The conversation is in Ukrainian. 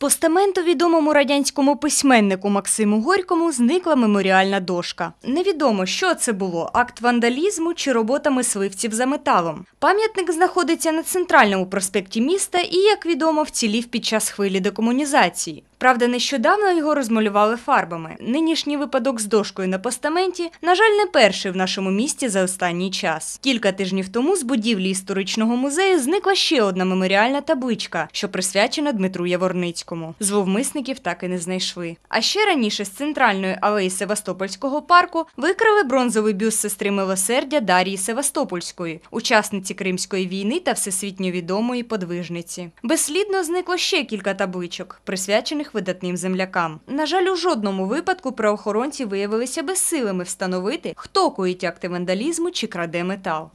постаменту відомому радянському письменнику Максиму Горькому зникла меморіальна дошка. Невідомо, що це було: акт вандалізму чи робота мисливців за металом. Пам'ятник знаходиться на центральному проспекті міста і, як відомо, вцілів під час хвилі декомунізації. Правда, нещодавно його розмалювали фарбами. Нинішній випадок з дошкою на постаменті, на жаль, не перший в нашому місті за останній час. Кілька тижнів тому з будівлі історичного музею зникла ще одна меморіальна табличка, що присвячена Дмитру Яворницькому. Зловмисників так і не знайшли. А ще раніше з центральної алеї Севастопольського парку викрали бронзовий бюст сестри милосердя Дарії Севастопольської, учасниці Кримської війни та всесвітньо відомої подвижниці. Безслідно зникло ще кілька табличок, присвячених поранених видатним землякам. На жаль, у жодному випадку правоохоронці виявилися безсилими встановити, хто коїть акти вандалізму чи краде метал.